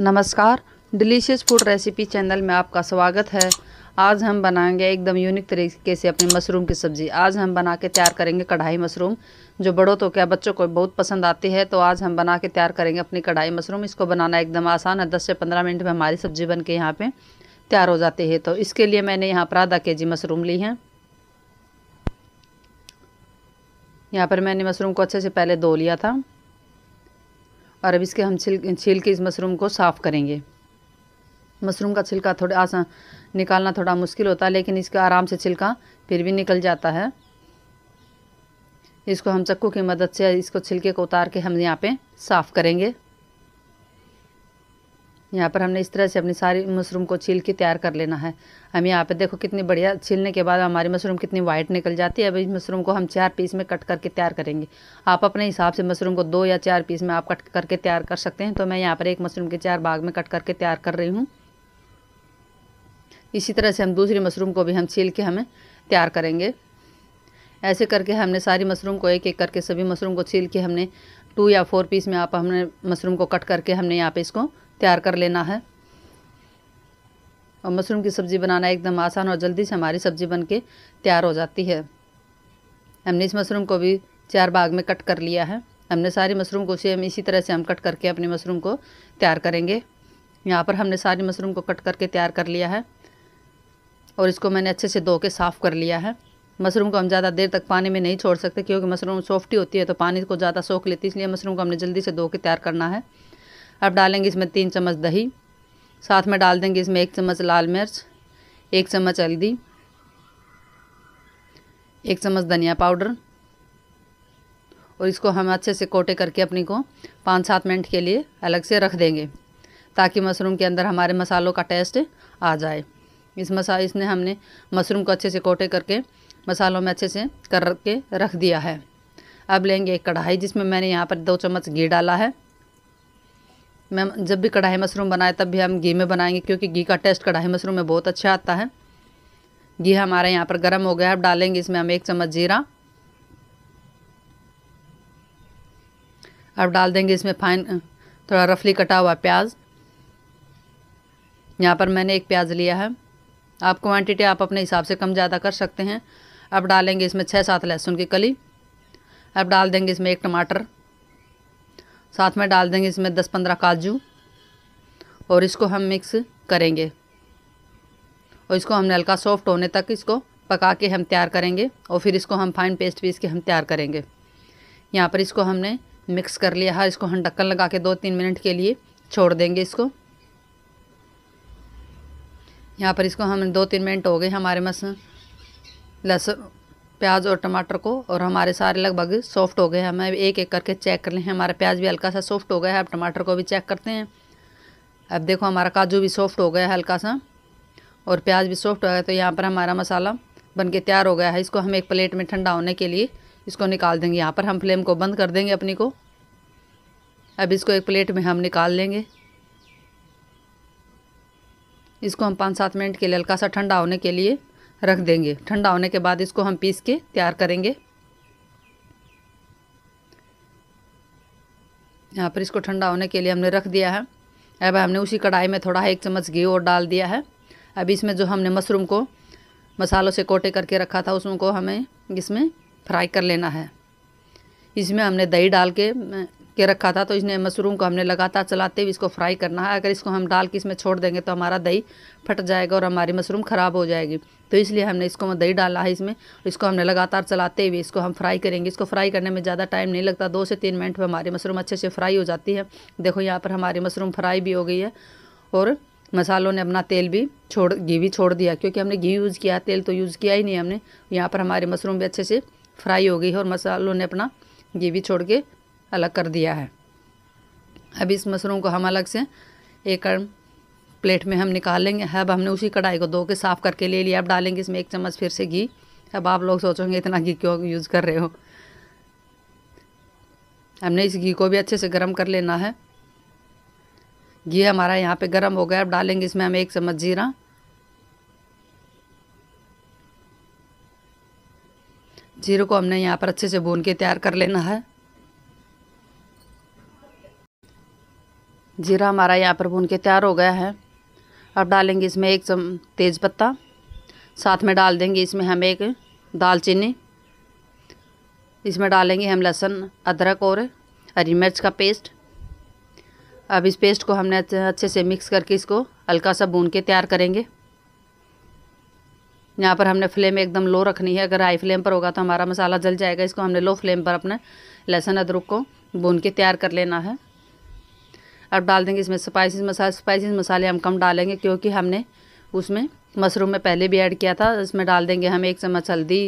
नमस्कार delicious food recipe channel में आपका स्वागत है आज हम बनाएंगे एकदम यूनिक तरीके से अपनी मशरूम की सब्ज़ी आज हम बना के तैयार करेंगे कढ़ाई मशरूम जो बड़ों तो क्या बच्चों को बहुत पसंद आती है तो आज हम बना के तैयार करेंगे अपनी कढ़ाई मशरूम इसको बनाना एकदम आसान है दस से पंद्रह मिनट में हमारी सब्ज़ी बन के यहाँ पर तैयार हो जाती है तो इसके लिए मैंने यहाँ पर आधा के जी मशरूम ली है यहाँ पर मैंने मशरूम को अच्छे से पहले धो लिया था और अब इसके हम छिल छील के इस मशरूम को साफ़ करेंगे मशरूम का छिलका थोड़ा आसान निकालना थोड़ा मुश्किल होता है लेकिन इसका आराम से छिलका फिर भी निकल जाता है इसको हम चक्कू की मदद से इसको छिलके को उतार के हम यहाँ पे साफ़ करेंगे यहाँ पर हमने इस तरह से अपनी सारी मशरूम को छील के तैयार कर लेना है हम यहाँ पे देखो कितनी बढ़िया छीलने के बाद हमारी मशरूम कितनी वाइट निकल जाती है अब इस मशरूम को हम चार पीस में कट करके तैयार करेंगे आप अपने हिसाब से मशरूम को दो या चार पीस में आप कट करके तैयार कर सकते हैं तो मैं यहाँ पर एक मशरूम के चार भाग में कट करके तैयार कर रही हूँ इसी तरह से हम दूसरी मशरूम को भी हम छील के हमें तैयार करेंगे ऐसे करके हमने सारी मशरूम को एक एक करके सभी मशरूम को छील के हमने टू या फोर पीस में आप हमने मशरूम को कट करके हमने यहाँ पे इसको तैयार कर लेना है और मशरूम की सब्ज़ी बनाना एकदम आसान और जल्दी से हमारी सब्ज़ी बन के तैयार हो जाती है हमने इस मशरूम को भी चार बाग़ में कट कर लिया है हमने सारी मशरूम को सेम इसी तरह से हम कट करके अपनी मशरूम को तैयार करेंगे यहाँ पर हमने सारी मशरूम को कट करके तैयार कर लिया है और इसको मैंने अच्छे से धो के साफ़ कर लिया है मशरूम को हम ज़्यादा देर तक पानी में नहीं छोड़ सकते क्योंकि मशरूम सॉफ्टी होती है तो पानी को ज़्यादा सोख लेती है इसलिए मशरूम को हमने जल्दी से धो के तैयार करना है अब डालेंगे इसमें तीन चम्मच दही साथ में डाल देंगे इसमें एक चम्मच लाल मिर्च एक चम्मच हल्दी एक चम्मच धनिया पाउडर और इसको हम अच्छे से कोटे करके अपनी को पाँच सात मिनट के लिए अलग से रख देंगे ताकि मशरूम के अंदर हमारे मसालों का टेस्ट आ जाए इस मसा इसने हमने मशरूम को अच्छे से कोटे करके मसालों में अच्छे से करके रख दिया है अब लेंगे एक कढ़ाई जिसमें मैंने यहाँ पर दो चम्मच घी डाला है मैम जब भी कढ़ाई मशरूम बनाए तब भी हम घी में बनाएंगे क्योंकि घी का टेस्ट कढ़ाई मशरूम में बहुत अच्छा आता है घी हमारे यहाँ पर गर्म हो गया है अब डालेंगे इसमें हम एक चम्मच जीरा अब डाल देंगे इसमें फाइन थोड़ा रफली कटा हुआ प्याज यहाँ पर मैंने एक प्याज लिया है आप क्वांटिटी आप अपने हिसाब से कम ज़्यादा कर सकते हैं अब डालेंगे इसमें छः सात लहसुन की कली अब डाल देंगे इसमें एक टमाटर साथ में डाल देंगे इसमें दस पंद्रह काजू और इसको हम मिक्स करेंगे और इसको हमने हल्का सॉफ्ट होने तक इसको पका के हम तैयार करेंगे और फिर इसको हम फाइन पेस्ट पीस के हम तैयार करेंगे यहाँ पर इसको हमने मिक्स कर लिया है इसको हम ढक्कन लगा के दो तीन मिनट के लिए छोड़ देंगे इसको यहाँ पर इसको हम दो तीन मिनट हो गए हमारे मस लहसुन प्याज और टमाटर को और हमारे सारे लगभग सॉफ्ट हो गए हैं हमें एक एक करके चेक कर ले हमारा प्याज भी हल्का सा सॉफ्ट हो गया है अब टमाटर को भी चेक करते हैं अब देखो हमारा काजू भी सॉफ्ट हो गया है हल्का सा और प्याज भी सॉफ्ट हो गया तो यहाँ पर हमारा मसाला बन के तैयार हो गया है इसको हम एक प्लेट में ठंडा होने के लिए इसको निकाल देंगे यहाँ पर हम फ्लेम को बंद कर देंगे अपनी को अब इसको एक प्लेट में हम निकाल लेंगे इसको हम पाँच सात मिनट के लिए हल्का सा ठंडा होने के लिए रख देंगे ठंडा होने के बाद इसको हम पीस के तैयार करेंगे यहाँ पर इसको ठंडा होने के लिए हमने रख दिया है अब हमने उसी कढ़ाई में थोड़ा एक चम्मच घी और डाल दिया है अब इसमें जो हमने मशरूम को मसालों से कोटे करके रखा था उसमें को हमें इसमें फ्राई कर लेना है इसमें हमने दही डाल के के रखा था तो इसने मशरूम को हमने लगातार चलाते हुए इसको फ्राई करना है अगर इसको हम डाल के इसमें छोड़ देंगे तो हमारा दही फट जाएगा और हमारी मशरूम ख़राब हो जाएगी तो इसलिए हमने इसको दही डाला है इसमें इसको हमने लगातार चलाते हुए इसको हम फ्राई करेंगे इसको फ्राई करने में ज़्यादा टाइम नहीं लगता दो से तीन मिनट में हमारी मशरूम अच्छे से फ्राई हो जाती है देखो यहाँ पर हमारी मशरूम फ्राई भी हो गई है और मसालों ने अपना तेल भी छोड़ घी भी छोड़ दिया क्योंकि हमने घी यूज़ किया तेल तो यूज़ किया ही नहीं हमने यहाँ पर हमारी मशरूम भी अच्छे से फ्राई हो गई है और मसालों ने अपना घी भी छोड़ के अलग कर दिया है अब इस मशरूम को हम अलग से एक प्लेट में हम निकाल लेंगे अब हमने उसी कढ़ाई को धो के साफ़ करके ले लिया अब डालेंगे इसमें एक चम्मच फिर से घी अब आप लोग सोचोगे इतना घी क्यों यूज़ कर रहे हो हमने इस घी को भी अच्छे से गर्म कर लेना है घी हमारा यहाँ पे गर्म हो गया अब डालेंगे इसमें हम एक चम्मच जीरा जीरे को हमने यहाँ पर अच्छे से भून के तैयार कर लेना है जीरा हमारा यहाँ पर भून के तैयार हो गया है अब डालेंगे इसमें एक चम तेज़ पत्ता साथ में डाल देंगे इसमें हम एक दालचीनी इसमें डालेंगे हम लहसुन अदरक और हरी मिर्च का पेस्ट अब इस पेस्ट को हमने अच्छे से मिक्स करके इसको हल्का सा भून के तैयार करेंगे यहाँ पर हमने फ्लेम एकदम लो रखनी है अगर हाई फ्लेम पर होगा तो हमारा मसाला जल जाएगा इसको हमने लो फ्लेम पर अपने लहसुन अदरक को भून के तैयार कर लेना है अब डाल देंगे इसमें स्पाइसी मसाले स्पाइसी मसाले हम कम डालेंगे क्योंकि हमने उसमें मशरूम में पहले भी ऐड किया था इसमें डाल देंगे हम एक चम्मच हल्दी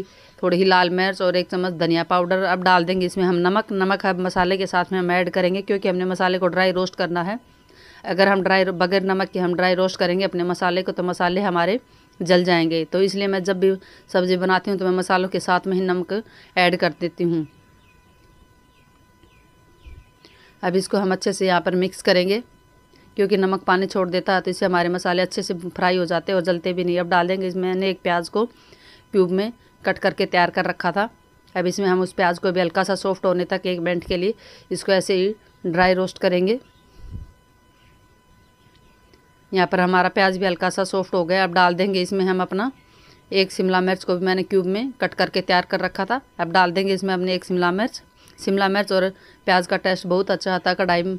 थोड़ी ही लाल मिर्च और एक चम्मच धनिया पाउडर अब डाल देंगे इसमें हम नमक नमक अब मसाले के साथ में हम ऐड करेंगे क्योंकि हमने मसाले को ड्राई रोस्ट करना है अगर हम ड्राई बगैर नमक के हम ड्राई रोस्ट करेंगे अपने मसाले को तो मसाले हमारे जल जाएंगे तो इसलिए मैं जब भी सब्ज़ी बनाती हूँ तो मैं मसालों के साथ में ही नमक ऐड कर देती हूँ अब इसको हम अच्छे से यहाँ पर मिक्स करेंगे क्योंकि नमक पानी छोड़ देता है तो इससे हमारे मसाले अच्छे से फ्राई हो जाते हैं और जलते भी नहीं अब डाल देंगे इसमें मैंने एक प्याज को क्यूब में कट करके तैयार कर रखा था अब इसमें हम उस प्याज को भी हल्का सा सॉफ्ट होने तक एक मिनट के लिए इसको ऐसे ही ड्राई रोस्ट करेंगे यहाँ पर हमारा प्याज भी हल्का सा सॉफ्ट हो गया अब डाल देंगे इसमें हम अपना एक शिमला मिर्च को भी मैंने क्यूब में कट करके तैयार कर रखा था अब डाल देंगे इसमें अपने एक शिमला मिर्च शिमला मिर्च और प्याज का टेस्ट बहुत अच्छा आता है कढ़ाई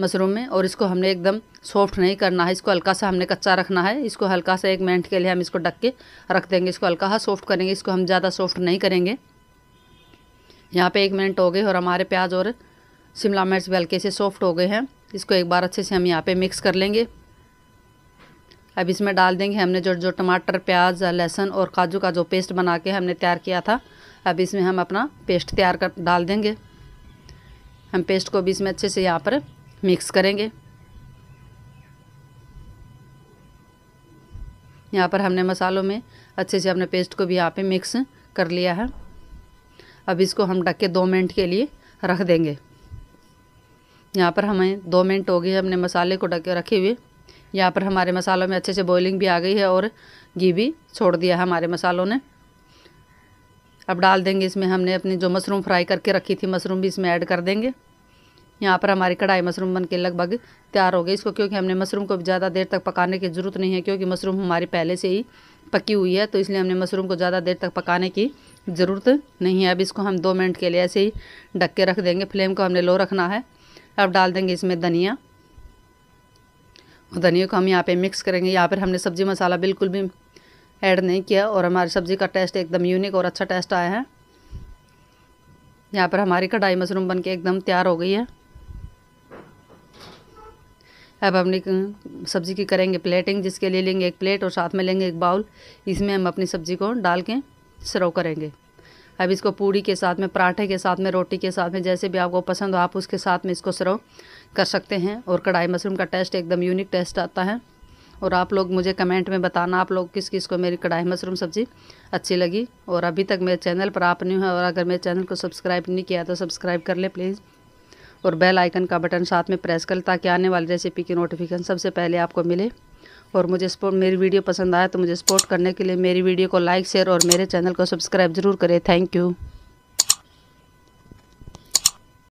मशरूम में और इसको हमने एकदम सॉफ्ट नहीं करना है इसको हल्का सा हमने कच्चा रखना है इसको हल्का सा एक मिनट के लिए हम इसको ढक के रख देंगे इसको हल्का सा सॉफ्ट करेंगे इसको हम ज़्यादा सॉफ्ट नहीं करेंगे यहाँ पे एक मिनट हो गए और हमारे प्याज और शिमला मिर्च भी हल्के से सॉफ्ट हो गए हैं इसको एक बार अच्छे से हम यहाँ पर मिक्स कर लेंगे अब इसमें डाल देंगे हमने जो जो टमाटर प्याज लहसुन और काजू का जो पेस्ट बना के हमने तैयार किया था अब इसमें हम अपना पेस्ट तैयार कर डाल देंगे हम पेस्ट को भी इसमें अच्छे से यहाँ पर मिक्स करेंगे यहाँ पर हमने मसालों में अच्छे से अपने पेस्ट को भी यहाँ पे मिक्स कर लिया है अब इसको हम ढक के दो मिनट के लिए रख देंगे यहाँ पर हमें दो मिनट हो गए हमने मसाले को ढक के रखे हुए यहाँ पर हमारे मसालों में अच्छे से बॉइलिंग भी आ गई है और घी भी छोड़ दिया है हमारे मसालों ने अब डाल देंगे इसमें हमने अपनी जो मशरूम फ्राई करके रखी थी मशरूम भी इसमें ऐड कर देंगे यहाँ पर हमारी कढ़ाई मशरूम बन के लगभग तैयार हो गई इसको क्योंकि हमने मशरूम को ज़्यादा देर तक पकाने की ज़रूरत नहीं है क्योंकि मशरूम हमारी पहले से ही पकी हुई है तो इसलिए हमने मशरूम को ज़्यादा देर तक पकाने की ज़रूरत नहीं है अब इसको हम दो मिनट के लिए ऐसे ही ढक के रख देंगे फ्लेम को हमने लो रखना है अब डाल देंगे इसमें धनिया धनिया को हम यहाँ पर मिक्स करेंगे यहाँ पर हमने सब्ज़ी मसाला बिल्कुल भी ऐड नहीं किया और हमारी सब्ज़ी का टेस्ट एकदम यूनिक और अच्छा टेस्ट आया है यहाँ पर हमारी कढ़ाई मशरूम बन के एकदम तैयार हो गई है अब अपनी सब्ज़ी की करेंगे प्लेटिंग जिसके लिए लेंगे एक प्लेट और साथ में लेंगे एक बाउल इसमें हम अपनी सब्ज़ी को डाल के सर्व करेंगे अब इसको पूड़ी के साथ में पराठे के साथ में रोटी के साथ में जैसे भी आपको पसंद हो आप उसके साथ में इसको सर्व कर सकते हैं और कढ़ाई मशरूम का टेस्ट एकदम यूनिक टेस्ट आता है और आप लोग मुझे कमेंट में बताना आप लोग किस किस को मेरी कढ़ाई मशरूम सब्ज़ी अच्छी लगी और अभी तक मेरे चैनल पर आप न्यू हैं और अगर मेरे चैनल को सब्सक्राइब नहीं किया तो सब्सक्राइब कर ले प्लीज़ और बेल आइकन का बटन साथ में प्रेस करें ताकि आने वाली रेसिपी की नोटिफिकेशन सबसे पहले आपको मिले और मुझे सपोर्ट मेरी वीडियो पसंद आया तो मुझे सपोर्ट करने के लिए मेरी वीडियो को लाइक शेयर और मेरे चैनल को सब्सक्राइब ज़रूर करें थैंक यू